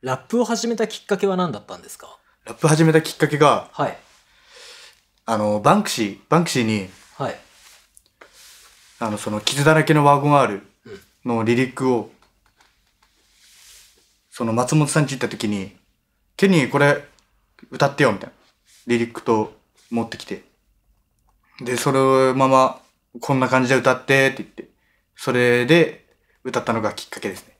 ラップを始めたきっかけは何だったんですかラップ始めたきっかけが、はい。あの、バンクシー、バンクシーに、はい。あの、その、傷だらけのワゴン R のリリックを、うん、その、松本さんち行った時に、ケニーこれ、歌ってよ、みたいな。リリックと持ってきて。で、そのまま、こんな感じで歌って、って言って。それで、歌ったのがきっかけですね。